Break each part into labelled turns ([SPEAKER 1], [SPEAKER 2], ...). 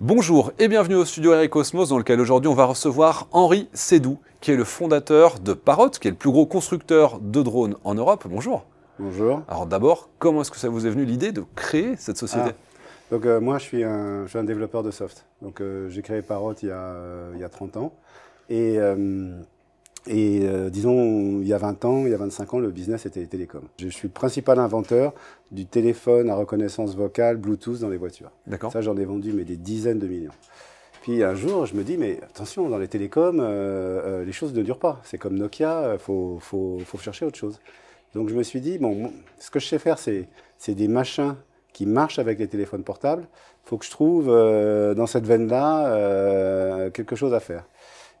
[SPEAKER 1] Bonjour et bienvenue au studio Eric Cosmos dans lequel aujourd'hui on va recevoir Henri Sédou qui est le fondateur de Parrot, qui est le plus gros constructeur de drones en Europe. Bonjour. Bonjour. Alors d'abord, comment est-ce que ça vous est venu l'idée de créer cette société ah.
[SPEAKER 2] Donc euh, moi je suis, un, développeur de soft. Donc euh, j'ai créé Parrot il y, a, euh, il y a 30 ans. Et et euh, disons, il y a 20 ans, il y a 25 ans, le business était les télécoms. Je suis le principal inventeur du téléphone à reconnaissance vocale, Bluetooth dans les voitures. D'accord. Ça, j'en ai vendu mais des dizaines de millions. Puis un jour, je me dis, mais attention, dans les télécoms, euh, euh, les choses ne durent pas. C'est comme Nokia, il faut, faut, faut, chercher autre chose. Donc je me suis dit, bon, ce que je sais faire, c'est des machins qui marchent avec les téléphones portables. Il faut que je trouve dans cette veine-là quelque chose à faire.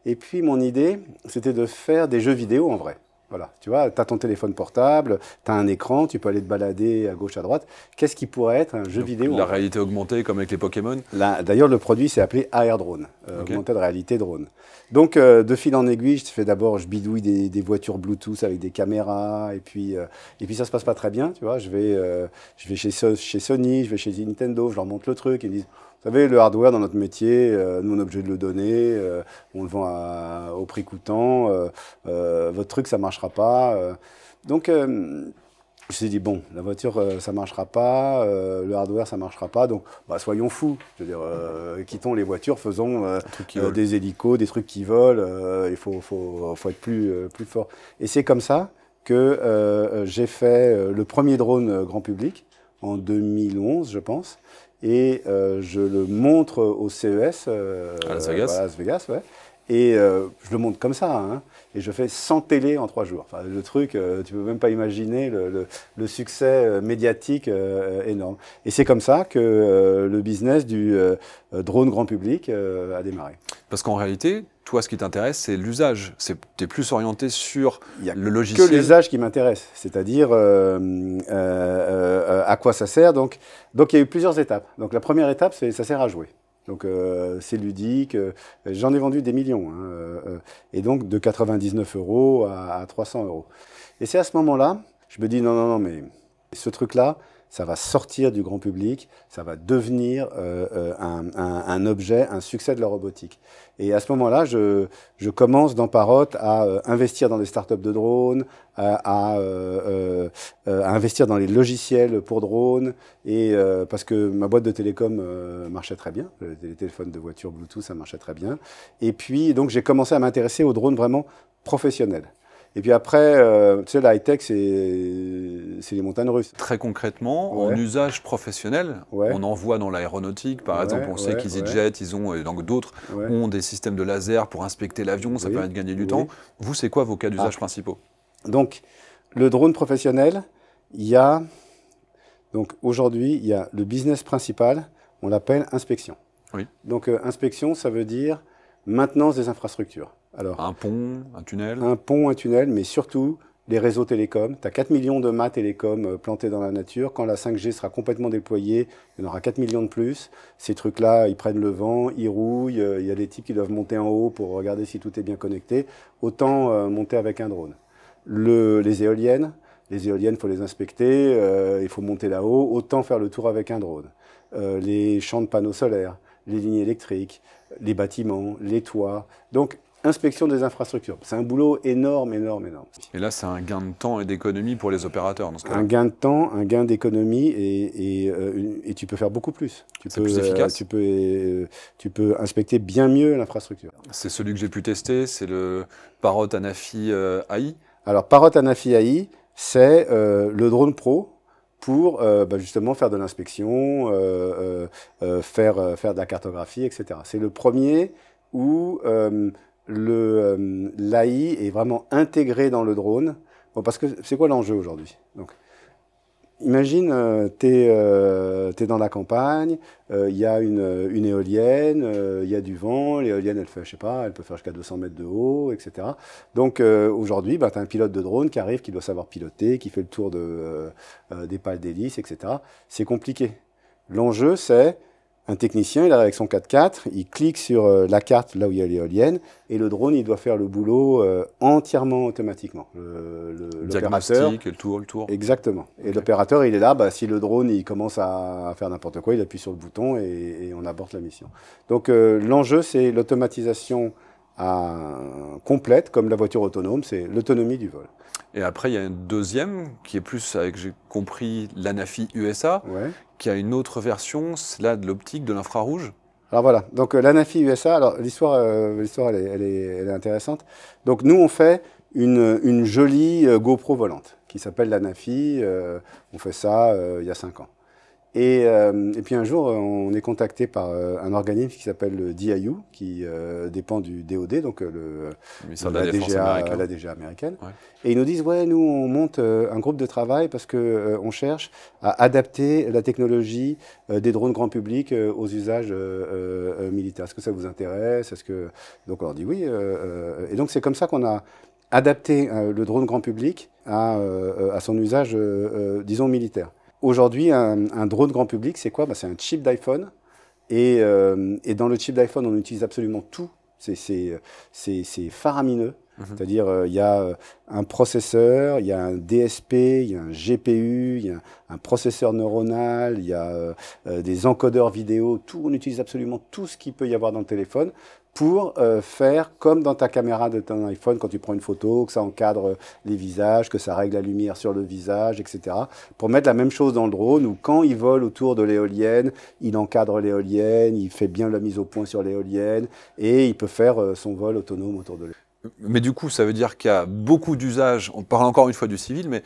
[SPEAKER 2] Et puis mon idée, c'était de faire des jeux vidéo en vrai. Voilà, tu vois, tu as ton téléphone portable, tu as un écran, tu peux aller te balader à gauche, à droite. Qu'est-ce qui pourrait être un jeu vidéo La réalité
[SPEAKER 1] augmentée, comme avec les Pokémon
[SPEAKER 2] D'ailleurs, le produit s'est appelé AR Drone, euh, de réalité drone. Donc, euh, de fil en aiguille, je fais d'abord, je bidouille des, voitures Bluetooth avec des caméras, et puis, ça euh, et puis ça se passe pas très bien, tu vois. Je vais, euh, je vais chez, chez Sony, je vais chez Nintendo, je leur montre le truc, ils me disent vous savez, le hardware dans notre métier, euh, nous on est obligé de le donner, euh, on le vend au prix coûtant, euh, votre truc ça marchera pas. Donc je me suis dit, bon, la voiture ça marchera pas, le hardware ça marchera pas, donc bah, soyons fous. Je veux dire, quittons les voitures, faisons des hélicos, des trucs qui volent, il faut, faut, être plus, plus fort. Et c'est comme ça que j'ai fait le premier drone grand public en 2011, je pense et euh, je le montre au CES euh, à Las Vegas, ouais. Et euh, je le monte comme ça, hein. et je fais 100 télé en trois jours. le truc, euh, tu peux même pas imaginer le, succès euh, médiatique énorme. Et c'est comme ça que le business du drone grand public a démarré.
[SPEAKER 1] Parce qu'en réalité, toi, ce qui t'intéresse, c'est l'usage. Tu
[SPEAKER 2] es plus orienté sur Il le logiciel. que l'usage qui m'intéresse, c'est-à-dire à quoi ça sert. Donc, donc, il y a eu plusieurs étapes. Donc, la première étape, c'est ça sert à jouer. Donc euh, c'est ludique. Euh, j'en ai vendu des millions. Hein, euh, et donc de 99 euros à, à 300 euros. Et c'est à ce moment-là, je me dis non, non, non, mais ce truc-là, ça va sortir du grand public, ça va devenir euh, euh, un, un, un, objet, un succès de la robotique. Et à ce moment-là, je, je, commence dans Parrot à euh, investir dans des startups de drones, à, euh, euh, à, investir dans les logiciels pour drones, et parce que ma boîte de télécom marchait très bien, les téléphones de voiture Bluetooth, ça marchait très bien. Et puis, donc, j'ai commencé à m'intéresser aux drones vraiment professionnels. Et puis après, euh, tu sais, la high-tech, c'est les montagnes russes. Très concrètement, en
[SPEAKER 1] usage professionnel, on en voit dans l'aéronautique, par exemple, on sait qu'EasyJet, ils ont, et donc d'autres, ont des systèmes de laser pour inspecter l'avion, ça permet de gagner du temps.
[SPEAKER 2] Vous, c'est quoi vos cas d'usage ah. principaux Donc, le drone professionnel, il y a, donc aujourd'hui, il y a le business principal, on l'appelle inspection. Oui. Donc, euh, inspection, ça veut dire maintenance des infrastructures. Alors, un pont, un tunnel Un pont, un tunnel, mais surtout les réseaux télécoms. Tu as 4 millions de mâts télécoms euh, plantés dans la nature. Quand la 5G sera complètement déployée, il y en aura 4 millions de plus. Ces trucs-là, ils prennent le vent, ils rouillent. Euh, il y a des types qui doivent monter en haut pour regarder si tout est bien connecté. Autant euh, monter avec un drone. les éoliennes, les éoliennes, il faut les inspecter, il faut monter là-haut. Autant faire le tour avec un drone. les champs de panneaux solaires, les lignes électriques, les bâtiments, les toits. Donc, Inspection des infrastructures. C'est un boulot énorme, énorme, énorme.
[SPEAKER 1] Et là, c'est un gain de temps et d'économie pour les opérateurs Un gain
[SPEAKER 2] de temps, un gain d'économie et, et, euh, et, tu peux faire beaucoup plus. Tu peux, plus euh, efficace. tu, peux, euh, tu peux inspecter bien mieux l'infrastructure. C'est celui que j'ai pu tester, c'est le Parrot Anafi AI Alors, Parrot Anafi AI, c'est le drone pro pour bah, justement faire de l'inspection, faire, faire de la cartographie, etc. C'est le premier où euh, l'AI est vraiment intégré dans le drone. parce que c'est quoi l'enjeu aujourd'hui Imagine, euh, tu es, euh, dans la campagne, il y a une, éolienne, il y a du vent, l'éolienne, elle pas, elle peut faire jusqu'à 200 mètres de haut, etc. Donc aujourd'hui, bah, tu as un pilote de drone qui arrive, qui doit savoir piloter, qui fait le tour de, des pales d'hélice, etc. C'est compliqué. L'enjeu, c'est un technicien, il arrive avec son 4 4 il clique sur euh, la carte là où il y a l'éolienne, et le drone, il doit faire le boulot euh, entièrement automatiquement. Le, le diagnostic, le tour, le tour. Exactement. Et l'opérateur, il est là, bah, si le drone, il commence à, faire n'importe quoi, il appuie sur le bouton et, on aborde la mission. Donc euh, l'enjeu, c'est l'automatisation à, complète, comme la voiture autonome, c'est l'autonomie du vol.
[SPEAKER 1] Et après, il y a une deuxième qui est plus, avec j'ai compris, l'ANAFI USA, qui a une autre version, celle de l'optique, de l'infrarouge.
[SPEAKER 2] Alors voilà, donc euh, l'ANAFI USA, alors l'histoire, euh, l'histoire elle, est, intéressante. Donc nous, on fait une, jolie euh, GoPro volante qui s'appelle l'ANAFI. on fait ça il y a 5 ans. Euh, et, puis un jour, euh, on est contacté par euh, un organisme qui s'appelle le DIU, qui dépend du DOD, donc le, la, DGA, américaine. Et ils nous disent, ouais, nous, on monte un groupe de travail parce qu'on cherche à adapter la technologie des drones grand public aux usages militaires. Est-ce que ça vous intéresse Est-ce que... Donc on leur dit oui. et donc c'est comme ça qu'on a adapté le drone grand public à son usage, disons, militaire. Aujourd'hui, un, drone grand public, c'est quoi bah, C'est un chip d'iPhone. Euh, et, dans le chip d'iPhone, on utilise absolument tout. C'est faramineux. Mhm. C'est-à-dire, euh, il y a euh, un processeur, il y a un DSP, il y a un GPU, il y a un, processeur neuronal, il y a des encodeurs vidéo. Tout, on utilise absolument tout ce qu'il peut y avoir dans le téléphone pour euh, faire comme dans ta caméra de ton iPhone quand tu prends une photo, que ça encadre euh, les visages, que ça règle la lumière sur le visage, etc. Pour mettre la même chose dans le drone, où quand il vole autour de l'éolienne, il encadre l'éolienne, il fait bien la mise au point sur l'éolienne, et il peut faire euh, son vol autonome autour de l'éolienne.
[SPEAKER 1] Mais du coup, ça veut dire qu'il y a beaucoup d'usages, on parle encore une fois du civil, mais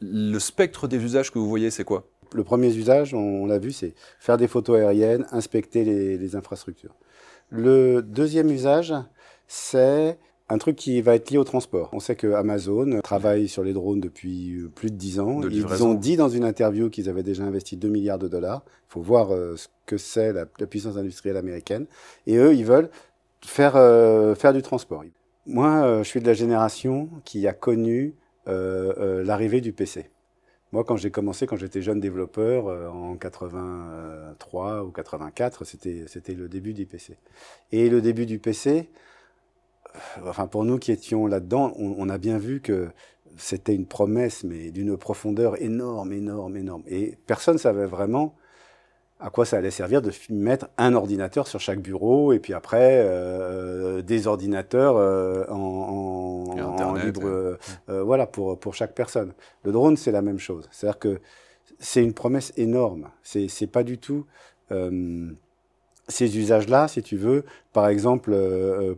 [SPEAKER 1] le spectre des usages que vous
[SPEAKER 2] voyez, c'est quoi le premier usage, on, l'a vu, c'est faire des photos aériennes, inspecter les, infrastructures. Le deuxième usage, c'est un truc qui va être lié au transport. On sait que Amazon travaille sur les drones depuis euh, plus de 10 ans. Ils ont dit dans une interview qu'ils avaient déjà investi 2 milliards de dollars. Il faut voir euh, ce que c'est la, puissance industrielle américaine. Et eux, ils veulent faire, euh, faire du transport. Moi, je suis de la génération qui a connu l'arrivée du PC. Moi, quand j'ai commencé, quand j'étais jeune développeur, euh, en 83 ou 84, c'était, c'était le début du PC. Et le début du PC, euh, enfin, pour nous qui étions là-dedans, on, on a bien vu que c'était une promesse, mais d'une profondeur énorme, énorme, énorme. Et personne ne savait vraiment à quoi ça allait servir de mettre un ordinateur sur chaque bureau et puis après euh, euh, des ordinateurs euh, en, en, libre, voilà pour pour chaque personne. Le drone c'est la même chose, c'est-à-dire que c'est une promesse énorme. C'est c'est pas du tout ces usages-là, si tu veux, par exemple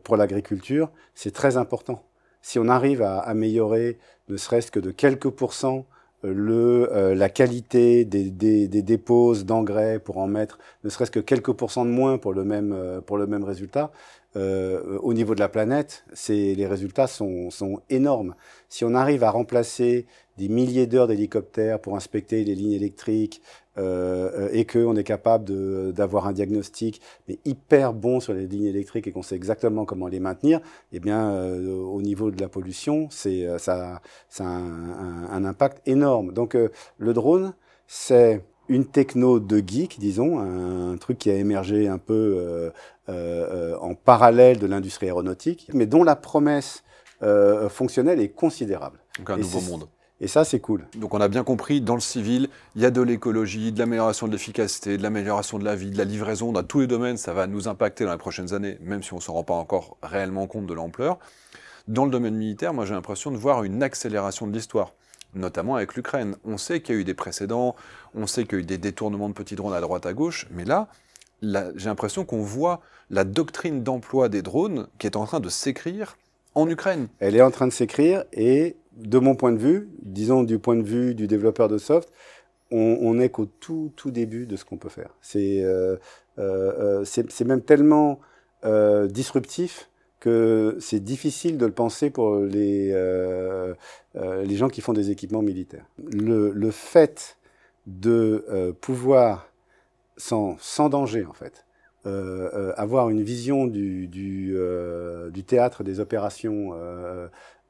[SPEAKER 2] pour l'agriculture, c'est très important. Si on arrive à améliorer, ne serait-ce que de quelques pourcents, le, euh, la qualité des, des, des déposes d'engrais pour en mettre ne serait-ce que quelques pourcents de moins pour le même, euh, pour le même résultat, euh, au niveau de la planète, les résultats sont, sont, énormes. Si on arrive à remplacer des milliers d'heures d'hélicoptères pour inspecter les lignes électriques euh, euh et qu'on est capable d'avoir un diagnostic mais hyper bon sur les lignes électriques et qu'on sait exactement comment les maintenir, eh bien, euh, au niveau de la pollution, c'est euh, ça, ça a un, impact énorme. Donc, le drone, c'est une techno de geek, disons, un, truc qui a émergé un peu en parallèle de l'industrie aéronautique, mais dont la promesse fonctionnelle est considérable. Donc un nouveau monde. Et ça, c'est cool. Donc on a bien compris, dans le civil,
[SPEAKER 1] il y a de l'écologie, de l'amélioration de l'efficacité, de l'amélioration de la vie, de la livraison, dans tous les domaines, ça va nous impacter dans les prochaines années, même si on ne s'en rend pas encore réellement compte de l'ampleur. Dans le domaine militaire, moi j'ai l'impression de voir une accélération de l'histoire notamment avec l'Ukraine. On sait qu'il y a eu des précédents, on sait qu'il y a eu des détournements de petits drones à droite à gauche, mais là, là j'ai l'impression qu'on
[SPEAKER 2] voit la doctrine d'emploi des drones qui est en train de s'écrire en Ukraine. Elle est en train de s'écrire et de mon point de vue, disons du point de vue du développeur de soft, on, n'est qu'au tout, tout début de ce qu'on peut faire. C'est euh, euh, euh même tellement euh, disruptif que c'est difficile de le penser pour les, les gens qui font des équipements militaires. Le, le fait de pouvoir, sans, sans danger en fait, avoir une vision du, du, du théâtre des opérations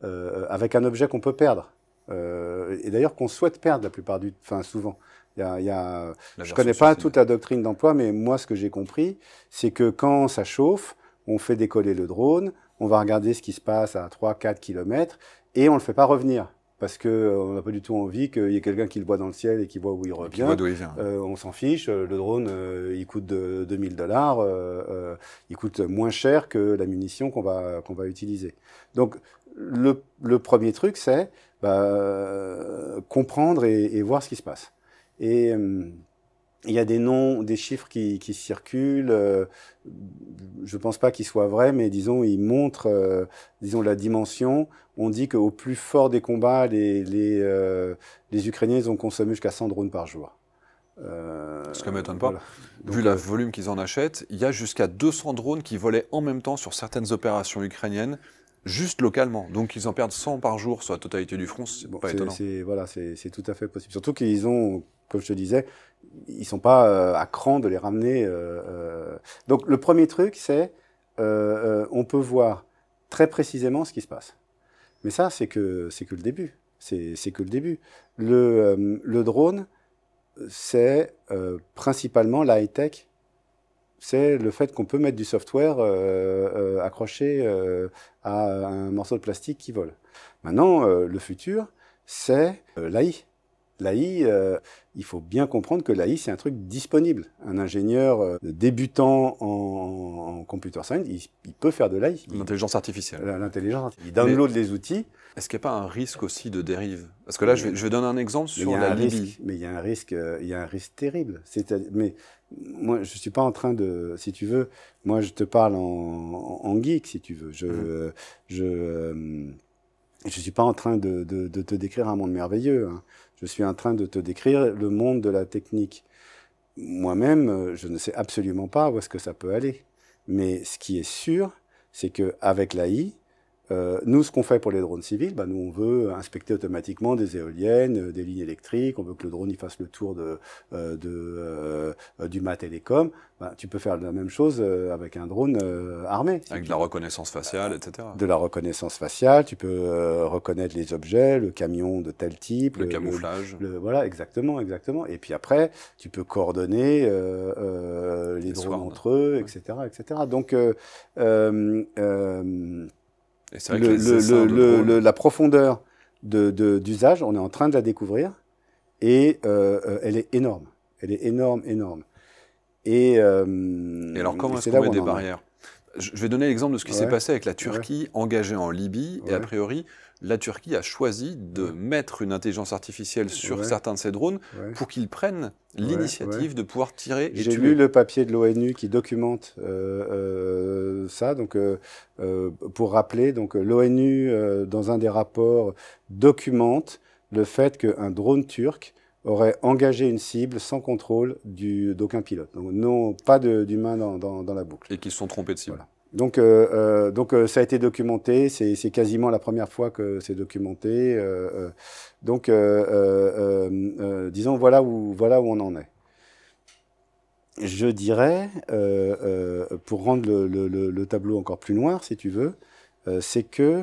[SPEAKER 2] euh, euh, avec un objet qu'on peut perdre. Euh, et d'ailleurs qu'on souhaite perdre la plupart du enfin souvent. Il y a, je ne connais pas toute la doctrine d'emploi, mais moi ce que j'ai compris, c'est que quand ça chauffe, on fait décoller le drone, on va regarder ce qui se passe à 3-4 km et on ne le fait pas revenir. Parce qu'on n'a pas du tout envie qu'il y ait quelqu'un qui le voit dans le ciel et qui voit où il revient. on s'en fiche. Le drone, il coûte 2000 dollars. il coûte moins cher que la munition qu'on va, qu'on va utiliser. Donc, le, premier truc, c'est bah, comprendre et, voir ce qui se passe. Et euh, il y a des noms, des chiffres qui, circulent. Euh, je ne pense pas qu'ils soient vrais, mais disons, ils montrent, euh, disons, la dimension. On dit qu'au plus fort des combats, les, Ukrainiens ont consommé jusqu'à 100 drones par jour. Ce qui ne m'étonne pas.
[SPEAKER 1] Vu le volume qu'ils en achètent, il y a jusqu'à 200 drones qui volaient en même temps sur certaines opérations ukrainiennes juste localement. Donc ils en perdent 100 par jour sur la totalité du front, c'est pas étonnant.
[SPEAKER 2] Voilà, c'est tout à fait possible. Surtout qu'ils ont, comme je te disais, ils sont pas euh, à cran de les ramener. Euh, euh. Donc le premier truc, c'est on peut voir très précisément ce qui se passe. Mais ça, c'est que c'est que le début. C'est que le début. Le, le drone, c'est principalement l'high tech c'est le fait qu'on peut mettre du software euh, euh, accroché euh, à un morceau de plastique qui vole. Maintenant, le futur, c'est l'AI. L'AI, il faut bien comprendre que l'AI, c'est un truc disponible. Un ingénieur débutant en, computer science, il, peut faire de l'AI. L'intelligence artificielle. L'intelligence artificielle. Il download les outils.
[SPEAKER 1] Est-ce qu'il n'y a pas un risque euh, aussi de dérive Parce que là, je vais, je donne donner un exemple sur la Libye.
[SPEAKER 2] mais il y a un risque, euh, il y a un risque terrible. Mais moi, je suis pas en train de, si tu veux, moi, je te parle en, en geek, si tu veux. Je, mhm. je, euh, je suis pas en train de, de, de te décrire un monde merveilleux. Hein. Je suis en train de te décrire le monde de la technique. Moi-même, je ne sais absolument pas où est-ce que ça peut aller. Mais ce qui est sûr, c'est que avec l'AI, euh, nous, ce qu'on fait pour les drones civils, bah, nous, on veut inspecter automatiquement des éoliennes, euh, des lignes électriques, on veut que le drone y fasse le tour de, euh, de euh, euh, du mat télécom. Bah, tu peux faire la même chose avec un drone armé. Avec de la reconnaissance faciale, etc. De la reconnaissance faciale, tu peux reconnaître les objets, le camion de tel type. Le, camouflage. voilà, exactement, exactement. Et puis après, tu peux coordonner les, les drones entre eux, etc., etc. Donc, la profondeur d'usage, on est en train de la découvrir et euh, euh, elle est énorme. Elle est énorme, énorme. Et, euh, alors comment est-ce qu'on met des barrières
[SPEAKER 1] je vais donner l'exemple de ce qui s'est passé avec la Turquie engagée en Libye, et a priori, la Turquie a choisi de mettre une intelligence artificielle sur certains de ses drones pour qu'ils prennent l'initiative de pouvoir tirer. J'ai lu le
[SPEAKER 2] papier de l'ONU qui documente euh, euh, ça, donc euh, pour rappeler, donc l'ONU dans un des rapports documente le fait qu'un drone turc aurait engagé une cible sans contrôle d'aucun pilote. Donc non, pas d'humain dans, la boucle.
[SPEAKER 1] Et qu'ils sont trompés de cible. Voilà.
[SPEAKER 2] Donc, euh, euh, donc euh, ça a été documenté. C'est quasiment la première fois que c'est documenté. donc, disons voilà où voilà où on en est. Je dirais, pour rendre le, tableau encore plus noir, si tu veux, c'est que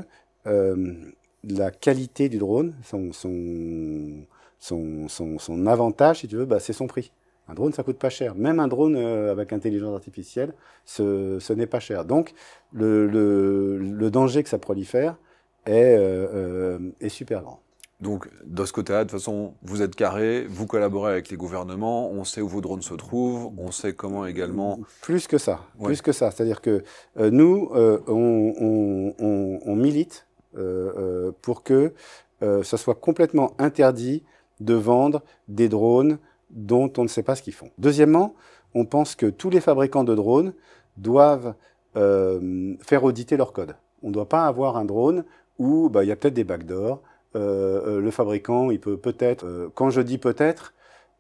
[SPEAKER 2] la qualité du drone, son, son, son, son avantage, si tu veux, bah, c'est son prix. Un drone, ça coûte pas cher. Même un drone euh, avec intelligence artificielle, ce, n'est pas cher. Donc, le, danger que ça prolifère euh, euh, est, super grand.
[SPEAKER 1] Donc, de ce côté-là, de toute façon, vous êtes carré, vous collaborez avec les gouvernements, on sait où vos drones se trouvent, on sait comment également.
[SPEAKER 2] Plus que ça, plus que ça. C'est-à-dire que nous, on, milite pour que ce soit complètement interdit de vendre des drones dont on ne sait pas ce qu'ils font. Deuxièmement, on pense que tous les fabricants de drones doivent euh, faire auditer leur code. On ne doit pas avoir un drone où bah, il y a peut-être des backdoors. Euh, euh le fabricant, il peut peut-être. Euh, quand je dis peut-être,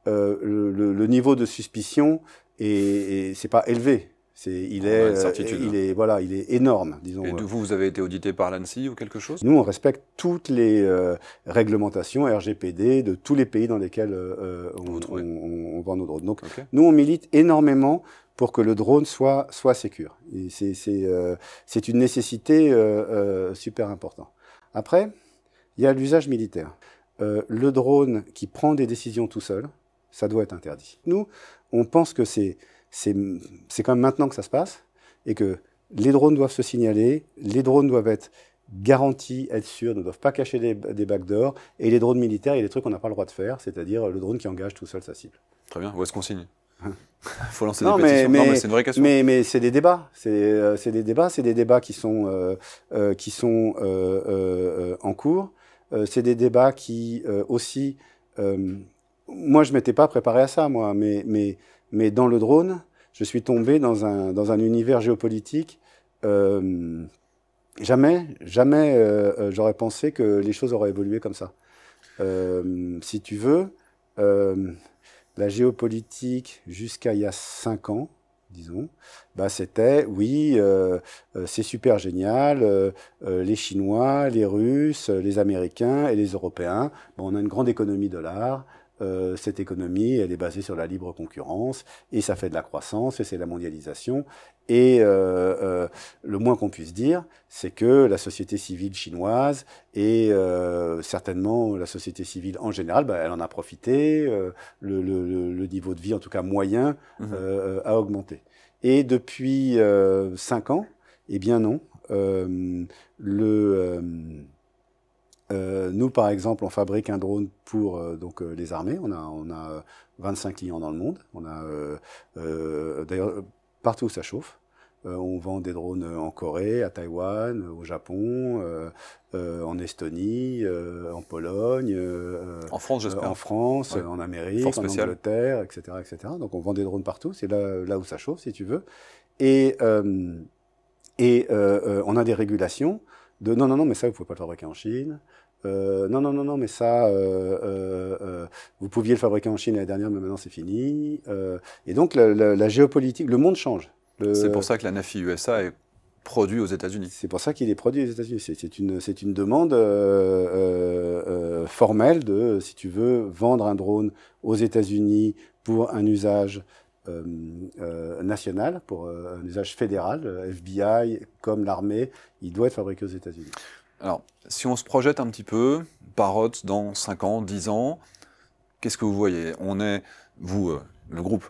[SPEAKER 2] le, niveau de suspicion est c'est pas élevé il, est, il est, voilà, il est énorme, disons. Et euh. vous,
[SPEAKER 1] vous avez été audité par l'ANSI ou quelque chose Nous, on
[SPEAKER 2] respecte toutes les euh, réglementations RGPD de tous les pays dans lesquels euh, on, vend nos drones. nous, on milite énormément pour que le drone soit soit sécure. c'est une nécessité super importante. Après, il y a l'usage militaire. le drone qui prend des décisions tout seul, ça doit être interdit. Nous, on pense que c'est c'est quand même maintenant que ça se passe et que les drones doivent se signaler, les drones doivent être garantis, être sûrs, ne doivent pas cacher des, des backdoors. Et les drones militaires, il y a des trucs qu'on n'a pas le droit de faire, c'est-à-dire le drone qui engage tout seul sa cible.
[SPEAKER 1] Très bien, où est-ce qu'on signe Il hein faut lancer des mais, mais, mais c'est une vraie question. Mais,
[SPEAKER 2] mais c'est des débats. C'est euh, des débats. C'est des débats qui sont, euh, euh, qui sont en cours. c'est des débats qui aussi. moi, je m'étais pas préparé à ça, moi. Mais, mais mais dans le drone, je suis tombé dans un, dans un univers géopolitique. Euh, jamais, jamais euh, euh, j'aurais pensé que les choses auraient évolué comme ça. si tu veux, la géopolitique jusqu'à il y a cinq ans, disons, bah c'était oui, c'est super génial, les Chinois, les Russes, les Américains et les Européens, on a une grande économie de l'art, euh, cette économie, elle est basée sur la libre concurrence, et ça fait de la croissance, et c'est la mondialisation. Et euh, euh, le moins qu'on puisse dire, c'est que la société civile chinoise et certainement la société civile en général, bah, elle en a profité, le, niveau de vie, en tout cas moyen, mmh. a augmenté. Et depuis 5 ans, eh bien non, le euh, nous, par exemple, on fabrique un drone pour euh, euh, les armées. On a, on a 25 clients dans le monde. On a d'ailleurs partout où ça chauffe. on vend des drones en Corée, à Taïwan, au Japon, en Estonie, en Pologne, en France, en, France en Amérique, en Angleterre, etc., etc. Donc on vend des drones partout, c'est là, là où ça chauffe, si tu veux. Et, et on a des régulations de non, non, non, mais ça, vous ne pouvez pas le fabriquer en Chine, euh, non, non, non, non, mais ça, euh, euh, euh, vous pouviez le fabriquer en Chine l'année dernière, mais maintenant c'est fini. et donc la, géopolitique, le monde change. C'est pour ça que la NAFI USA est produite aux États-Unis. C'est pour ça qu'il est produit aux États-Unis. C'est une, une, demande formelle de, si tu veux, vendre un drone aux États-Unis pour un usage national, pour un usage fédéral, FBI comme l'armée, il doit être fabriqué aux États-Unis. Alors, si on
[SPEAKER 1] se projette un petit peu, Parrot dans 5 ans, 10 ans, qu'est-ce que vous voyez On est, vous, euh, le groupe,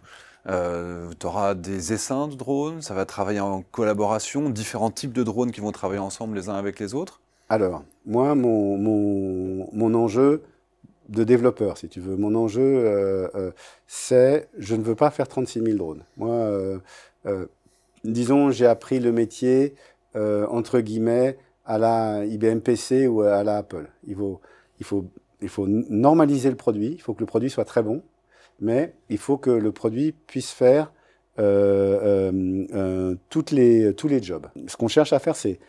[SPEAKER 1] euh, tu auras des essaims de drones, ça va travailler en collaboration, différents types de drones qui vont travailler ensemble les uns avec les autres
[SPEAKER 2] Alors, moi, mon, enjeu de développeur, si tu veux, mon enjeu, euh, c'est je ne veux pas faire 36 000 drones. Moi, disons, j'ai appris le métier, entre guillemets, à la IBM PC ou à la Apple. Il faut, il faut, il faut normaliser le produit, il faut que le produit soit très bon, mais il faut que le produit puisse faire euh, euh, euh, toutes les, tous les jobs. Ce qu'on cherche à faire, c'est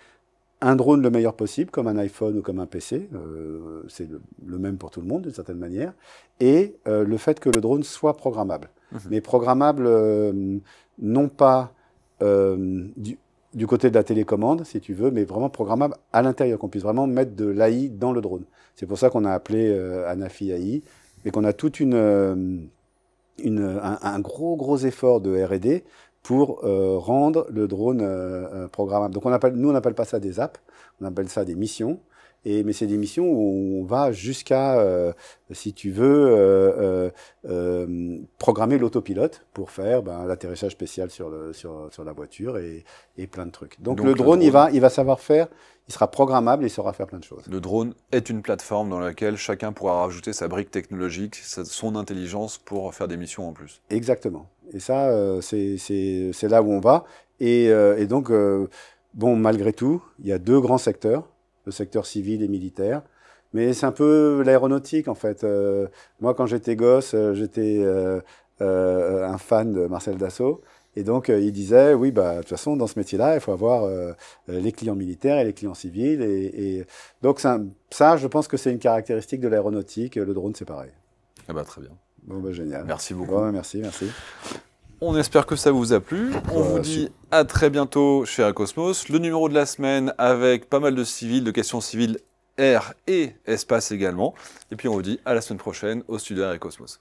[SPEAKER 2] un drone le meilleur possible, comme un iPhone ou comme un PC, c'est le, même pour tout le monde d'une certaine manière, et le fait que le drone soit programmable. Mmh mais programmable non pas du, du côté de la télécommande, si tu veux, mais vraiment programmable à l'intérieur, qu'on puisse vraiment mettre de l'AI dans le drone. C'est pour ça qu'on a appelé euh, Anafi AI et qu'on a toute une, euh, un, gros gros effort de R&D pour euh, rendre le drone euh, programmable. Donc on nous on n'appelle pas ça des apps, on appelle ça des missions. Et, mais c'est des missions où on va jusqu'à, euh, si tu veux, euh, euh, euh, programmer l'autopilote pour faire ben, l'atterrissage spécial sur, le, sur, sur, la voiture et, et, plein de trucs. Donc, le, drone, Il, va, il va savoir faire, il sera programmable et il saura faire plein de choses. Le
[SPEAKER 1] drone est une plateforme dans laquelle chacun pourra rajouter sa brique technologique, son intelligence
[SPEAKER 2] pour faire des missions en plus. Exactement. Et ça, euh, c'est là où on va. Et, et donc, bon, malgré tout, il y a deux grands secteurs le secteur civil et militaire. Mais c'est un peu l'aéronautique en fait. Euh, moi, quand j'étais gosse, euh, j'étais euh, un fan de Marcel Dassault. Et donc, il disait, oui, bah, de toute façon, dans ce métier-là, il faut avoir les clients militaires et les clients civils. Et, donc, ça, je pense que c'est une caractéristique de l'aéronautique. Le drone, c'est pareil. Ah bah, très bien. Bon, bah, génial. Merci beaucoup. Bah, merci, merci.
[SPEAKER 1] On espère que ça vous a plu. On bah, vous dit à très bientôt chez Cosmos. Le numéro de la semaine avec pas mal de civils, de questions civiles, air et espace également. Et puis on vous dit à la semaine prochaine au studio Air Cosmos.